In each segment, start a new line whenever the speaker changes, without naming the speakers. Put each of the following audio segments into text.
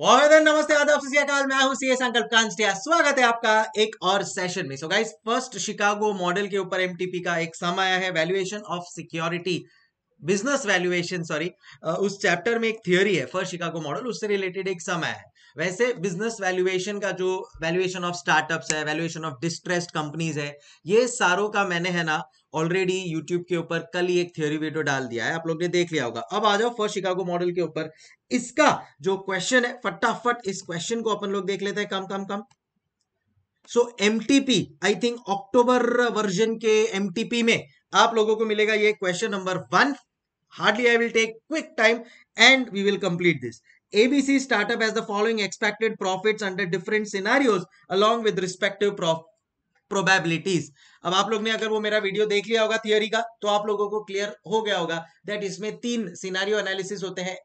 बहुत नमस्ते आदाब सत्याकाल मैं हूं सीए संकल्प कांस्टिया स्वागत है आपका एक और सेशन में so guys first Chicago model के ऊपर एमटीपी का एक सम आया है valuation of security business valuation sorry उस चैप्टर में एक थियोरी है फर्स्ट शिकागो मॉडल उससे रिलेटेड एक सम आया है वैसे बिजनेस वैल्यूएशन का जो वैल्यूएशन ऑफ स्टार्टअप्स है वैल्यूएशन ऑफ डिस्ट्रेस्ड कंपनीज है ये सारों का मैंने है ना ऑलरेडी यूट्यूब के ऊपर कल ही एक थ्योरी वीडियो डाल दिया है आप लोग ने देख लिया होगा अब आ जाओ फर्स्ट शिकागो मॉडल के ऊपर इसका जो क्वेश्चन है फटाफट इस क्वेश्चन को अपन लोग देख लेते हैं come come come so MTP I think October version के एम में आप लोगों को मिलेगा ये question number one hardly I will take quick time and we will complete this ABC startup as the following expected profits under different scenarios along with respective profit probabilities अब आप लोग ने अगर वो मेरा वीडियो देख लिया होगा थियोरी का तो आप लोगों को क्लियर हो गया होगा दैट इसमें तीन सिनारियो एनालिसिस होते हैं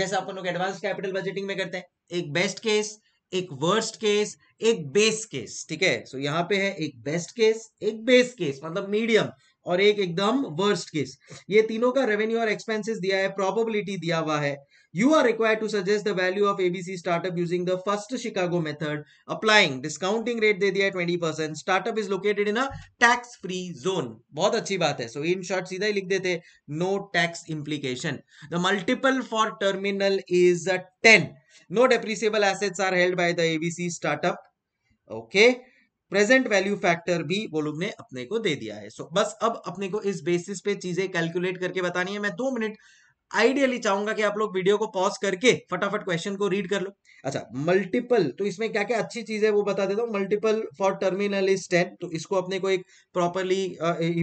जैसे अपन लोग एडवांस कैपिटल बजटिंग में करते हैं एक बेस्ट केस एक वर्स्ट केस एक बेस केस ठीक है सो so, यहाँ पे है एक बेस्ट केस एक बेस केस मतलब मीडियम और एक एकदम वर्स्ट केस ये तीनों का रेवेन्यू और एक्सपेंसेस दिया है प्रोबेबिलिटी दिया हुआ है you are require to suggest the value of ABC startup using the first Chicago method applying discounting rate दे दिया है twenty percent startup is located in a tax free zone बहुत अच्छी बात है सो इन शॉर्ट सीधा ही लिख देते no tax implication the multiple for terminal is a ten no depreciable assets are held by the ABC startup okay present value factor भी वो लोग ने अपने को दे दिया है सो so, बस अब अपने को इस बेसिस पे चीजें कैलकुलेट करके बतानी है मैं दो मिनट आइडियली चाहूंगा कि आप लोग वीडियो को पॉज करके फटाफट क्वेश्चन को रीड कर लो अच्छा मल्टीपल तो इसमें क्या क्या अच्छी चीज है वो बता देता हूँ multiple for terminal is ten तो इसको अपने को एक प्रॉपरली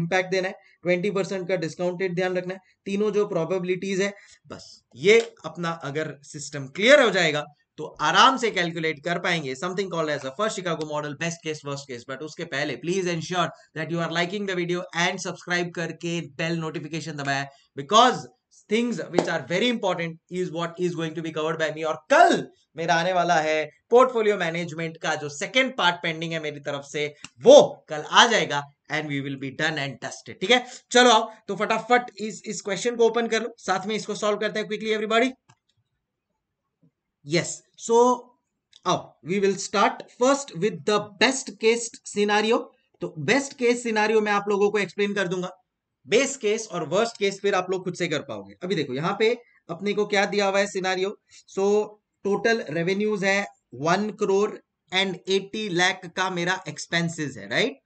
इम्पैक्ट देना है ट्वेंटी परसेंट का डिस्काउंटेड ध्यान रखना है तीनों जो प्रोबेबिलिटीज है बस ये अपना अगर सिस्टम क्लियर हो जाएगा तो आराम से कैलकुलेट कर पाएंगे something called as a first Chicago model best case worst case but उसके पहले please ensure that you are liking the video and subscribe करके बेल नोटिफिकेशन दबाया because things which are very important is what is going to be covered by me और कल मेरा आने वाला है पोर्टफोलियो मैनेजमेंट का जो सेकेंड पार्ट पेंडिंग है मेरी तरफ से वो कल आ जाएगा and we will be done and dusted ठीक है चलो आओ तो फटाफट इस इस क्वेश्चन को ओपन कर लो साथ में इसको सॉल्व करते हैं quickly everybody Yes. So now we will start first with the best case scenario तो बेस्ट केस सिनारियो मैं आप लोगों को एक्सप्लेन कर दूंगा बेस केस और वर्स्ट केस फिर आप लोग खुद से कर पाओगे अभी देखो यहाँ पे अपने को क्या दिया हुआ है सिनारियो सो टोटल रेवेन्यूज है one crore and eighty lakh का मेरा एक्सपेंसेस है right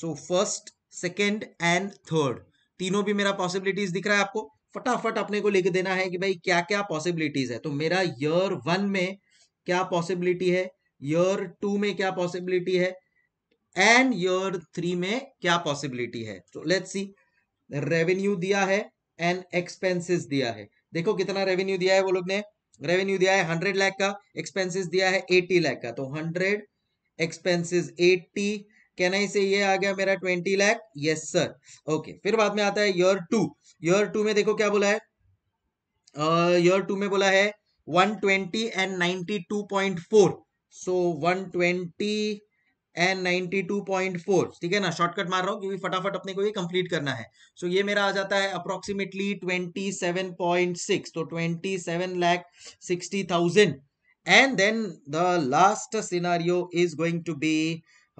so first second and third तीनों भी मेरा पॉसिबिलिटीज दिख रहा है आपको फटाफट अपने को लिख देना है कि भाई क्या क्या पॉसिबिलिटीज है तो मेरा ईयर वन में क्या पॉसिबिलिटी है ईयर टू में क्या पॉसिबिलिटी है एंड ईयर थ्री में क्या पॉसिबिलिटी है तो लेट्स सी रेवेन्यू दिया है एंड एक्सपेंसेस दिया है देखो कितना रेवेन्यू दिया है वो लोग ने रेवेन्यू दिया है हंड्रेड लाख का एक्सपेंसिस दिया है एटी लाख का तो hundred expenses eighty can I say ये आ गया मेरा twenty lakh yes sir okay फिर बाद में आता है ईयर टू ईयर टू में देखो क्या बोला है ईयर uh, टू में बोला है one twenty and ninety two point four so one twenty and ninety two point four ठीक है ना शॉर्टकट मार रहा हूँ क्योंकि फटाफट अपने को ये कंप्लीट करना है सो so, ये मेरा आ जाता है approximately twenty seven point six तो twenty seven lakh sixty thousand and then the last scenario is going to be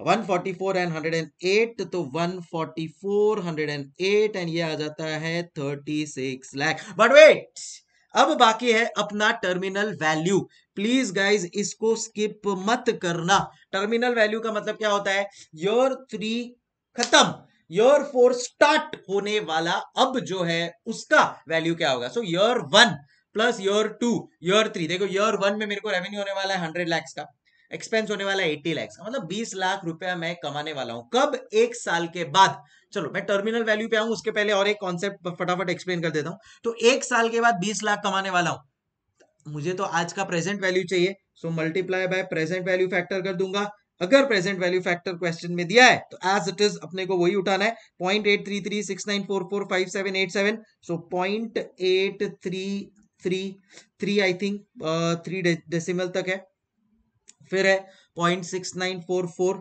144 and 108 तो 144 108 एंड ये आ जाता है 36 लाख बट वेट अब बाकी है अपना टर्मिनल वैल्यू प्लीज गाइज इसको स्किप मत करना टर्मिनल वैल्यू का मतलब क्या होता है योर थ्री खत्म योर फोर स्टार्ट होने वाला अब जो है उसका वैल्यू क्या होगा so your one plus your two your three देखो योर वन में मेरे को रेवेन्यू होने वाला है हंड्रेड लैक्स का एक्सपेंस होने वाला एट्टी लैक्स मतलब बीस लाख रुपया मैं कमाने वाला हूँ कब एक साल के बाद चलो मैं टर्मिनल वैल्यू पे आऊं उसके पहले और एक कॉन्सेप्ट फटाफट एक्सप्लेन कर देता हूँ तो एक साल के बाद बीस लाख कमाने वाला हूं मुझे तो आज का प्रेजेंट वैल्यू चाहिए so multiply by present value factor कर दूंगा अगर प्रेजेंट वैल्यू फैक्टर क्वेश्चन में दिया है तो एज इट इज अपने को वही उठाना है point eight three three six nine four four five seven eight seven so point eight three three three I think three decimal तक है फिर है point six nine four four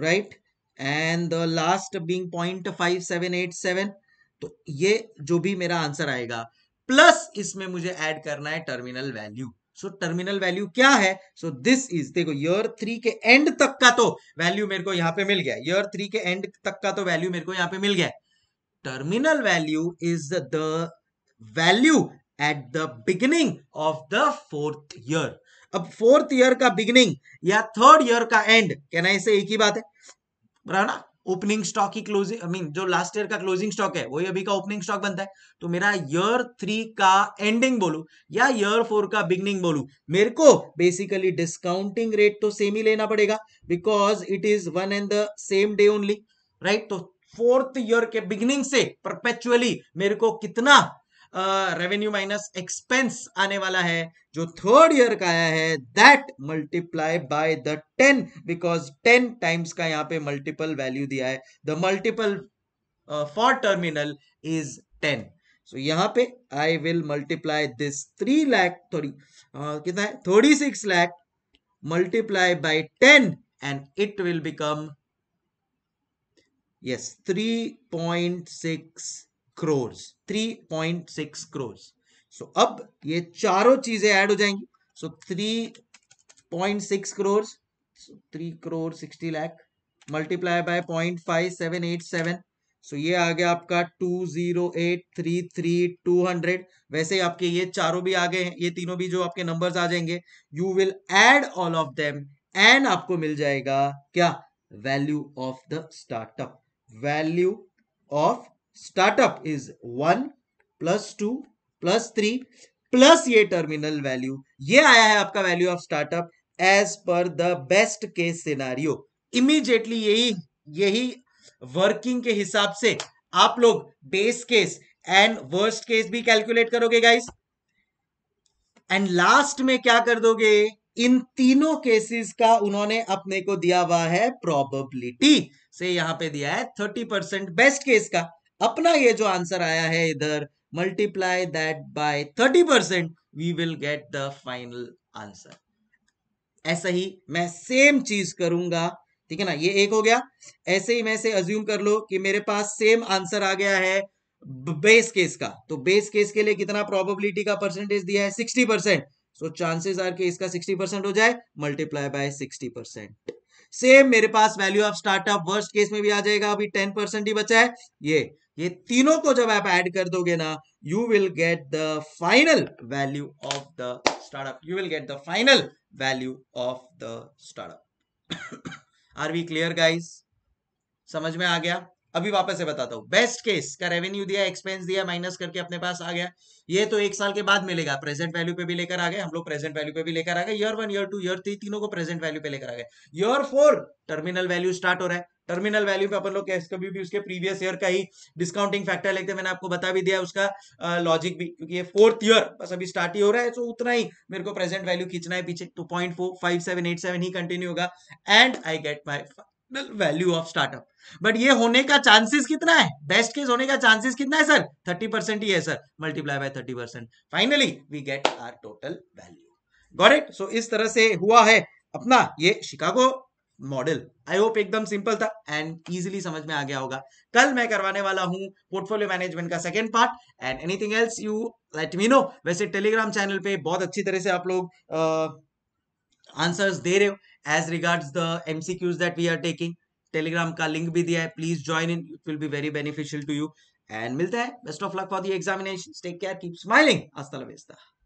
right and the last being point five seven eight seven तो ये जो भी मेरा answer आएगा प्लस इसमें मुझे ऐड करना है terminal value so terminal value क्या है सो दिस इज देखो ईयर थ्री के एंड तक का तो वैल्यू मेरे को यहां पे मिल गया ईयर थ्री के एंड तक का तो वैल्यू मेरे को यहां पे मिल गया terminal value is the value at the beginning of the fourth year अब फोर्थ ईयर का बिगनिंग या थर्ड ईयर का एंड कहना ऐसे एक ही बात है बराबर ना ओपनिंग स्टॉक की क्लोजिंग आई मीन जो लास्ट ईयर का क्लोजिंग स्टॉक है वही अभी का ओपनिंग स्टॉक बनता है तो मेरा ईयर थ्री का एंडिंग बोलू या ईयर फोर का बिगनिंग बोलू मेरे को बेसिकली डिस्काउंटिंग रेट तो सेम ही लेना पड़ेगा because it is one and the same day only right तो फोर्थ ईयर के बिगनिंग से परपेचुअली मेरे को कितना रेवेन्यू माइनस एक्सपेंस आने वाला है जो थर्ड ईयर का आया है that multiply by the ten because ten times का यहाँ पे मल्टीपल वैल्यू दिया है the multiple for terminal is ten so यहाँ पे I will multiply this three lakh थोड़ी uh, कितना है थोड़ी six lakh ten and it will become yes three point six crores 3.6 crores so अब ये चारों चीजें ऐड हो जाएंगी so 3.6 crores three crore sixty lakh multiply by point seven so ये आ गया आपका two zero three two hundred वैसे ही आपके ये चारों भी आ गए हैं ये तीनों भी जो आपके नंबर्स आ जाएंगे you will add all of them and आपको मिल जाएगा क्या value of the startup value of startup is one plus two plus three plus ये टर्मिनल वैल्यू ये आया है आपका value of startup as per the best case scenario immediately यही यही वर्किंग के हिसाब से आप लोग base case and worst case भी कैलकुलेट करोगे गाइस एंड लास्ट में क्या कर दोगे इन तीनों केसेस का उन्होंने अपने को दिया हुआ है प्रोबेबिलिटी से यहां पे दिया है थर्टी परसेंट बेस्ट केस का अपना ये जो आंसर आया है इधर multiply that by thirty percent we will get the final answer ऐसा ही मैं सेम चीज करूंगा ठीक है ना ये एक हो गया ऐसे ही मैं से अज्यूम कर लो कि मेरे पास सेम आंसर आ गया है बेस केस का तो बेस केस के लिए कितना प्रोबेबिलिटी का परसेंटेज दिया है sixty percent so chances are कि इसका सिक्सटी परसेंट हो जाए multiply by sixty percent same मेरे पास value of startup worst case में भी आ जाएगा अभी टेन परसेंट ही बचा है ये ये तीनों को जब आप ऐड कर दोगे ना you will get the final value of the startup you will get the final value of the startup are we clear guys समझ में आ गया अभी वापस से बताता हूं बेस्ट केस का रेवेन्यू दिया एक्सपेंस दिया माइनस करके अपने पास आ गया ये तो एक साल के बाद मिलेगा प्रेजेंट वैल्यू पे भी लेकर आ गए हम लोग प्रेजेंट वैल्यू पे भी लेकर आ गए year one year two year three तीनों को प्रेजेंट वैल्यू पे लेकर आ गए year four terminal value start हो रहा है टर्मिनल वैल्यू पे अपन लोग कभी भी उसके प्रीवियस ईयर का ही डिस्काउंटिंग फैक्टर लेते हैं मैंने आपको बता भी दिया उसका लॉजिक भी क्योंकि ये फोर्थ ईयर बस अभी स्टार्ट ही हो रहा है तो उतना ही मेरे को प्रेजेंट वैल्यू खींचना है पीछे two point four five seven eight seven ही कंटिन्यू होगा and I get my final value of startup but ये होने का चांसेस कितना है बेस्ट केस होने का चांसेस कितना है सर थर्टी परसेंट ही है sir multiply by thirty percent finally we get our total value गॉरेट सो इस तरह से हुआ है अपना ये शिकागो मॉडल आई होप एकदम सिंपल था एंड इजीली समझ में आ गया होगा कल मैं करवाने वाला हूं पोर्टफोलियो मैनेजमेंट का second part and anything else you let me know वैसे टेलीग्राम चैनल पे बहुत अच्छी तरह से आप लोग आंसर्स uh, दे रहे हो as regard the MCQs that we are taking Telegram का लिंक भी दिया है please join in it will be very beneficial to you and मिलता है best of luck for the examination take care keep smiling हस्ता